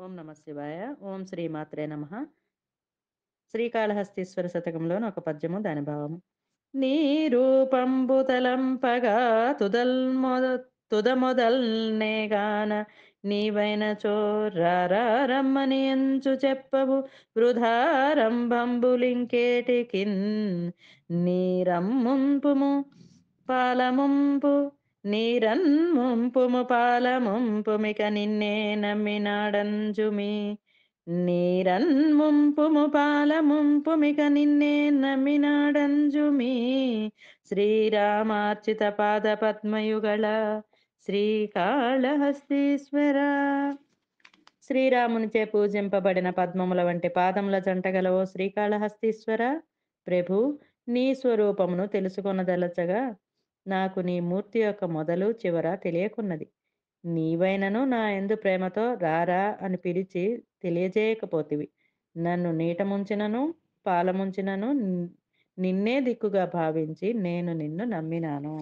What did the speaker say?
ఓం నమ శివాయ ఓం శ్రీమాత్రే నమ శ్రీకాళహస్తీశ్వర శతకంలోని ఒక పద్యము దాని భావము నీ రూపంబుతలంపగా తుదల్ నేగాన నీవైన చోర్రారమ్మని ఎంచు చెప్పవు వృధారంభంబులింకేటికిన్ ముంపుము పాలముంపు నీరన్ముంపుము పాలముంపుమిక నిన్నే నమ్మినాడంజుమి నీరన్ముంపుము పాలముంపుమిక నిన్నే నమ్మినాడంజుమి శ్రీరామార్చిత పాద పద్మయుగళ శ్రీకాళహస్తీశ్వర శ్రీరామునిచే పూజింపబడిన పద్మముల వంటి పాదముల ఓ శ్రీకాళహస్తీశ్వర ప్రభు నీ స్వరూపమును తెలుసుకొనదలచగా నాకు నీ మూర్తి యొక్క మొదలు చివర తెలియకున్నది నీవైనను నా ఎందు ప్రేమతో రారా అని పిలిచి తెలియజేయకపోతివి నన్ను నీట ముంచినను పాలముంచినను నిన్నే దిక్కుగా భావించి నేను నిన్ను నమ్మినాను